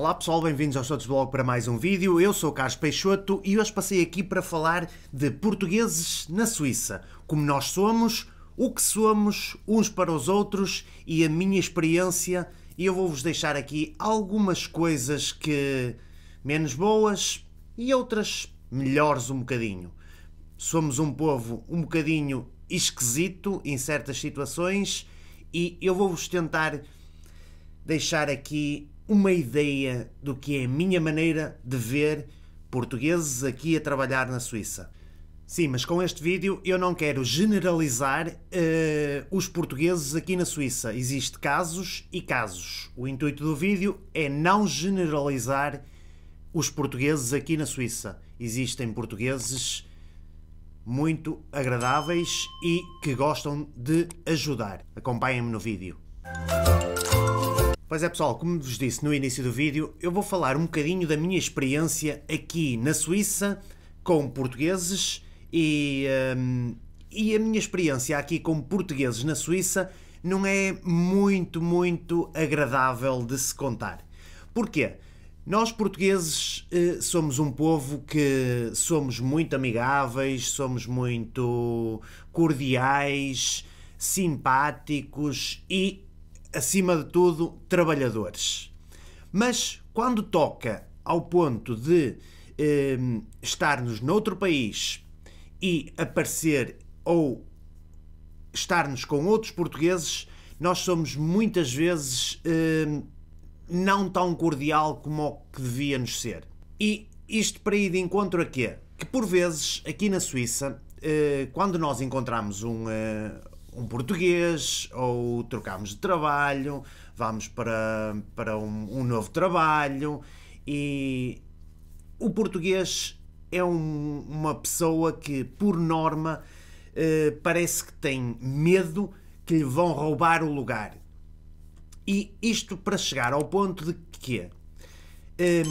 Olá pessoal, bem-vindos ao Shots Blog para mais um vídeo. Eu sou Carlos Peixoto e hoje passei aqui para falar de portugueses na Suíça. Como nós somos, o que somos uns para os outros e a minha experiência. E eu vou-vos deixar aqui algumas coisas que menos boas e outras melhores um bocadinho. Somos um povo um bocadinho esquisito em certas situações e eu vou-vos tentar deixar aqui uma ideia do que é a minha maneira de ver portugueses aqui a trabalhar na Suíça. Sim, mas com este vídeo eu não quero generalizar uh, os portugueses aqui na Suíça. Existem casos e casos. O intuito do vídeo é não generalizar os portugueses aqui na Suíça. Existem portugueses muito agradáveis e que gostam de ajudar. Acompanhem-me no vídeo. Pois é pessoal, como vos disse no início do vídeo, eu vou falar um bocadinho da minha experiência aqui na Suíça com portugueses e, um, e a minha experiência aqui com portugueses na Suíça não é muito, muito agradável de se contar. Porquê? Nós portugueses eh, somos um povo que somos muito amigáveis, somos muito cordiais, simpáticos e acima de tudo, trabalhadores. Mas quando toca ao ponto de eh, estarmos noutro país e aparecer ou estarmos com outros portugueses, nós somos muitas vezes eh, não tão cordial como o que devíamos ser. E isto para ir de encontro a quê? Que por vezes, aqui na Suíça, eh, quando nós encontramos um, eh, um português, ou trocámos de trabalho, vamos para, para um, um novo trabalho e o português é um, uma pessoa que, por norma, eh, parece que tem medo que lhe vão roubar o lugar. E isto para chegar ao ponto de que eh,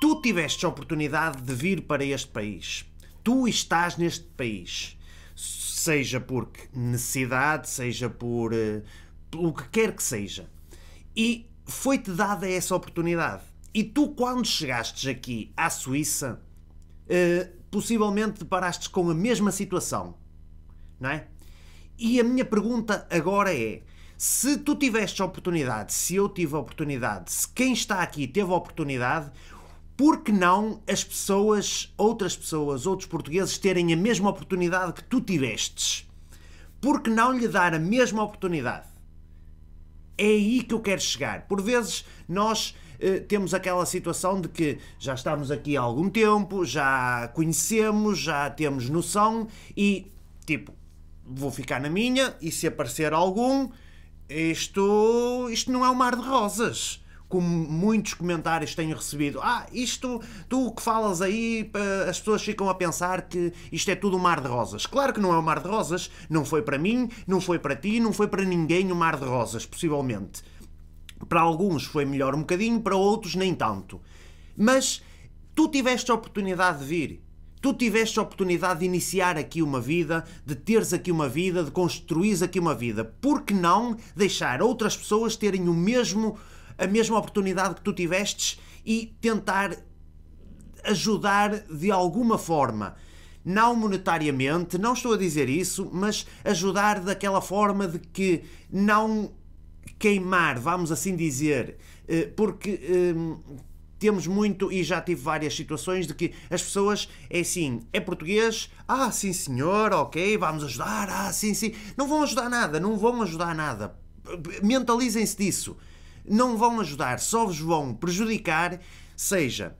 tu tiveste a oportunidade de vir para este país, tu estás neste país seja por necessidade, seja por uh, eh, o que quer que seja. E foi-te dada essa oportunidade. E tu, quando chegastes aqui à Suíça, uh, possivelmente deparaste com a mesma situação, não é? E a minha pergunta agora é: se tu tiveste a oportunidade, se eu tive a oportunidade, se quem está aqui teve a oportunidade, por que não as pessoas, outras pessoas, outros portugueses terem a mesma oportunidade que tu tivestes? Por que não lhe dar a mesma oportunidade? É aí que eu quero chegar. Por vezes nós eh, temos aquela situação de que já estamos aqui há algum tempo, já conhecemos, já temos noção e tipo, vou ficar na minha e se aparecer algum, isto, isto não é um mar de rosas como muitos comentários tenho recebido. Ah, isto, tu que falas aí, as pessoas ficam a pensar que isto é tudo um mar de rosas. Claro que não é um mar de rosas, não foi para mim, não foi para ti, não foi para ninguém um mar de rosas, possivelmente. Para alguns foi melhor um bocadinho, para outros nem tanto. Mas tu tiveste a oportunidade de vir. Tu tiveste a oportunidade de iniciar aqui uma vida, de teres aqui uma vida, de construir aqui uma vida. Por que não deixar outras pessoas terem o mesmo a mesma oportunidade que tu tivestes e tentar ajudar de alguma forma. Não monetariamente, não estou a dizer isso, mas ajudar daquela forma de que não queimar, vamos assim dizer, eh, porque hum, temos muito, e já tive várias situações, de que as pessoas é assim, é português, ah, sim senhor, ok, vamos ajudar, ah, sim, sim. Não vão ajudar nada, não vão ajudar nada. Mentalizem-se disso não vão ajudar, só vos vão prejudicar, seja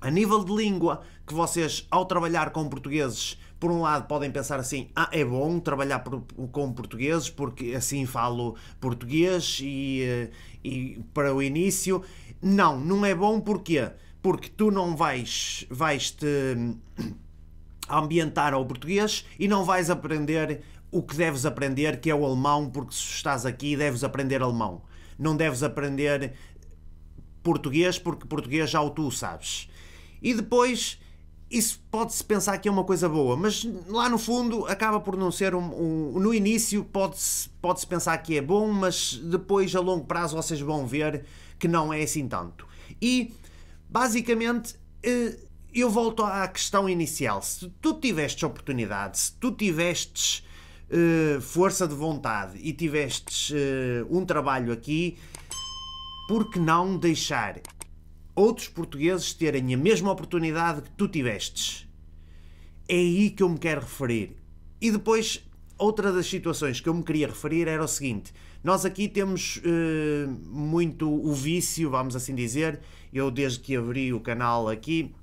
a nível de língua, que vocês, ao trabalhar com portugueses, por um lado podem pensar assim, ah, é bom trabalhar por, com portugueses porque assim falo português e, eh, e, para o início. Não, não é bom porquê? Porque tu não vais, vais te hum, ambientar ao português e não vais aprender o que deves aprender, que é o alemão, porque se estás aqui deves aprender alemão não deves aprender português porque português já o tu sabes. E depois, isso pode-se pensar que é uma coisa boa, mas lá no fundo acaba por não ser um. um no início pode-se pode -se pensar que é bom, mas depois a longo prazo vocês vão ver que não é assim tanto. E basicamente eh, eu volto à questão inicial. Se tu tivestes oportunidade, se tu tivestes eh, força de vontade e tivestes uh, um trabalho aqui, por que não deixar outros portugueses terem a mesma oportunidade que tu tivestes? É aí que eu me quero referir. E depois, outra das situações que eu me queria referir era o seguinte: nós aqui temos uh, muito o vício, vamos assim dizer, eu desde que abri o canal aqui,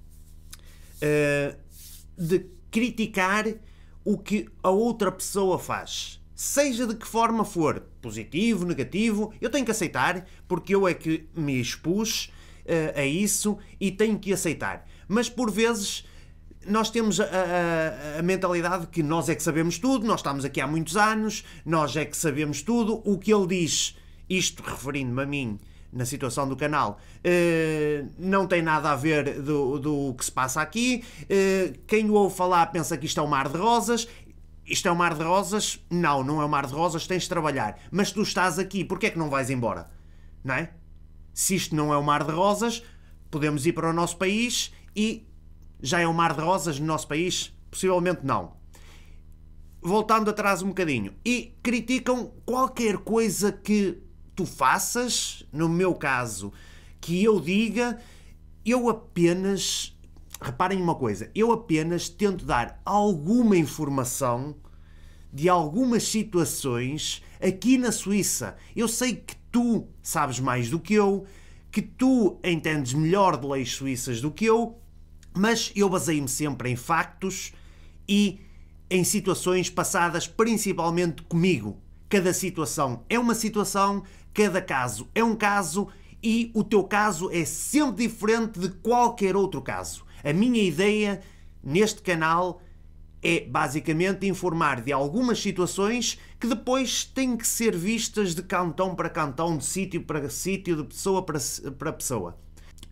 uh, de criticar o que a outra pessoa faz. Seja de que forma for, positivo, negativo, eu tenho que aceitar, porque eu é que me expus uh, a isso e tenho que aceitar. Mas por vezes nós temos a, a, a, mentalidade que nós é que sabemos tudo, nós estamos aqui há muitos anos, nós é que sabemos tudo, o que ele diz, isto referindo-me a mim, na situação do canal. Uh, não tem nada a ver do, do que se passa aqui. Uh, quem o ouve falar pensa que isto é um mar de rosas. Isto é um mar de rosas? Não, não é um mar de rosas, tens de trabalhar. Mas tu estás aqui, porquê é que não vais embora? Não é? Se isto não é um mar de rosas, podemos ir para o nosso país e já é um mar de rosas no nosso país? Possivelmente não. Voltando atrás um bocadinho. E criticam qualquer coisa que tu faças, no meu caso, que eu diga, eu apenas. Reparem uma coisa, eu apenas tento dar alguma informação de algumas situações aqui na Suíça. Eu sei que tu sabes mais do que eu, que tu entendes melhor de leis suíças do que eu, mas eu baseio-me sempre em factos e em situações passadas principalmente comigo. Cada situação é uma situação, cada caso é um caso e o teu caso é sempre diferente de qualquer outro caso. A minha ideia neste canal é basicamente informar de algumas situações que depois têm que ser vistas de cantão para cantão, de sítio para sítio, de pessoa para, para pessoa.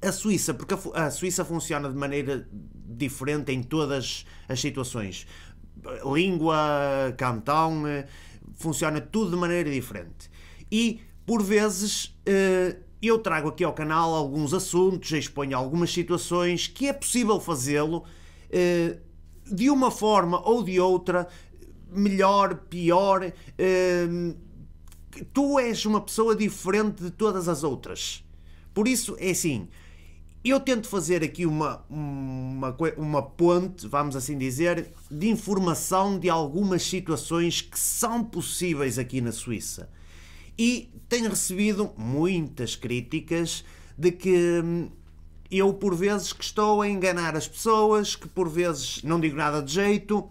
A Suíça, porque a, a Suíça funciona de maneira diferente em todas as situações. Língua, cantão, eh, funciona tudo de maneira diferente. E, por vezes, eh, eu trago aqui ao canal alguns assuntos, exponho algumas situações que é possível fazê-lo eh, de uma forma ou de outra, melhor, pior. Eh, tu és uma pessoa diferente de todas as outras. Por isso, é assim eu tento fazer aqui uma, uma, uma, ponte, vamos assim dizer, de informação de algumas situações que são possíveis aqui na Suíça. E tenho recebido muitas críticas de que hum, eu, por vezes, que estou a enganar as pessoas, que por vezes não digo nada de jeito,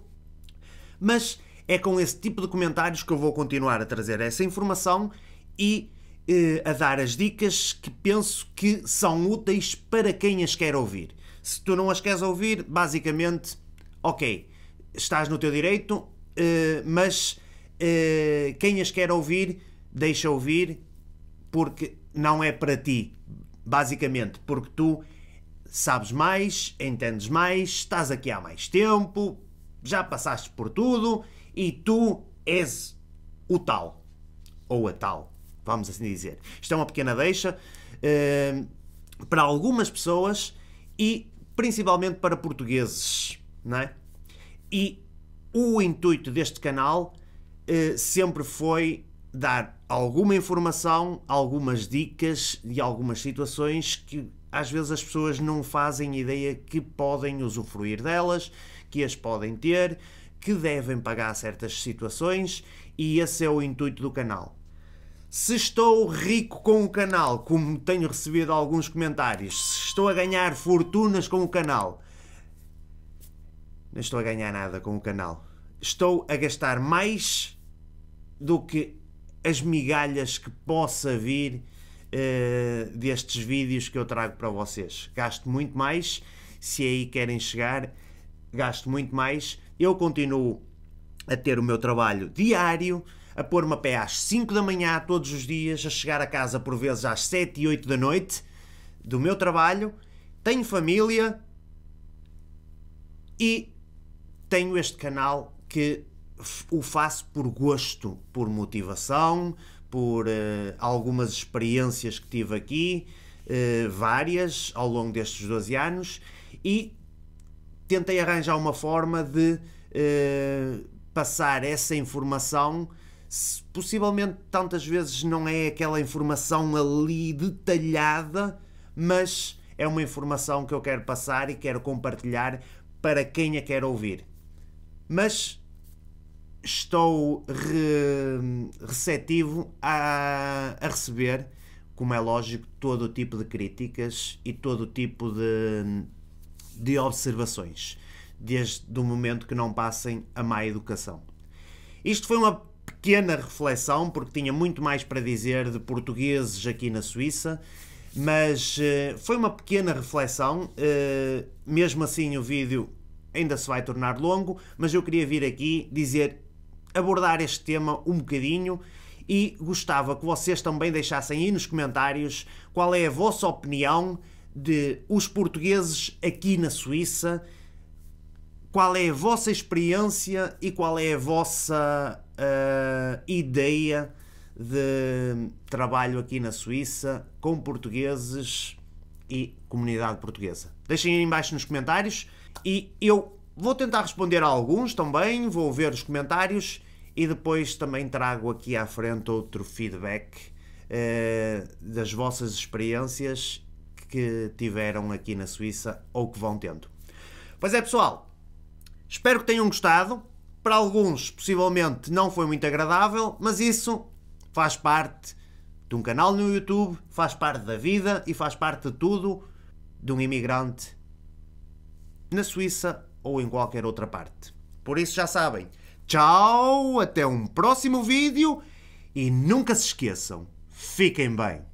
mas é com esse tipo de comentários que eu vou continuar a trazer essa informação e eh, a dar as dicas que penso que são úteis para quem as quer ouvir. Se tu não as queres ouvir, basicamente, ok, estás no teu direito, eh, mas eh, quem as quer ouvir, deixa ouvir, porque não é para ti, basicamente, porque tu sabes mais, entendes mais, estás aqui há mais tempo, já passaste por tudo e tu és o tal ou a tal vamos assim dizer. Isto é uma pequena deixa uh, para algumas pessoas e principalmente para portugueses, não é? E o intuito deste canal uh, sempre foi dar alguma informação, algumas dicas de algumas situações que às vezes as pessoas não fazem ideia que podem usufruir delas, que as podem ter, que devem pagar certas situações e esse é o intuito do canal. Se estou rico com o canal, como tenho recebido alguns comentários, se estou a ganhar fortunas com o canal, não estou a ganhar nada com o canal. Estou a gastar mais do que as migalhas que possa vir uh, destes vídeos que eu trago para vocês. Gasto muito mais, se aí querem chegar, gasto muito mais. Eu continuo a ter o meu trabalho diário, a pôr-me a pé às 5 da manhã todos os dias, a chegar a casa por vezes às 7 e 8 da noite do meu trabalho, tenho família e tenho este canal que o faço por gosto, por motivação, por uh, algumas experiências que tive aqui, uh, várias ao longo destes 12 anos, e tentei arranjar uma forma de uh, passar essa informação possivelmente tantas vezes não é aquela informação ali detalhada, mas é uma informação que eu quero passar e quero compartilhar para quem a quer ouvir. Mas estou re receptivo a, a receber, como é lógico, todo o tipo de críticas e todo o tipo de, de observações, desde o momento que não passem a má educação. Isto foi uma pequena reflexão, porque tinha muito mais para dizer de portugueses aqui na Suíça, mas uh, foi uma pequena reflexão. Uh, mesmo assim, o vídeo ainda se vai tornar longo, mas eu queria vir aqui dizer, abordar este tema um bocadinho e gostava que vocês também deixassem aí nos comentários qual é a vossa opinião de os portugueses aqui na Suíça qual é a vossa experiência e qual é a vossa uh, ideia de trabalho aqui na Suíça com portugueses e comunidade portuguesa. Deixem aí embaixo nos comentários e eu vou tentar responder a alguns também, vou ver os comentários e depois também trago aqui à frente outro feedback uh, das vossas experiências que tiveram aqui na Suíça ou que vão tendo. Pois é, pessoal, Espero que tenham gostado. Para alguns, possivelmente, não foi muito agradável, mas isso faz parte de um canal no YouTube, faz parte da vida e faz parte de tudo de um imigrante na Suíça ou em qualquer outra parte. Por isso já sabem. Tchau, até um próximo vídeo e nunca se esqueçam, fiquem bem.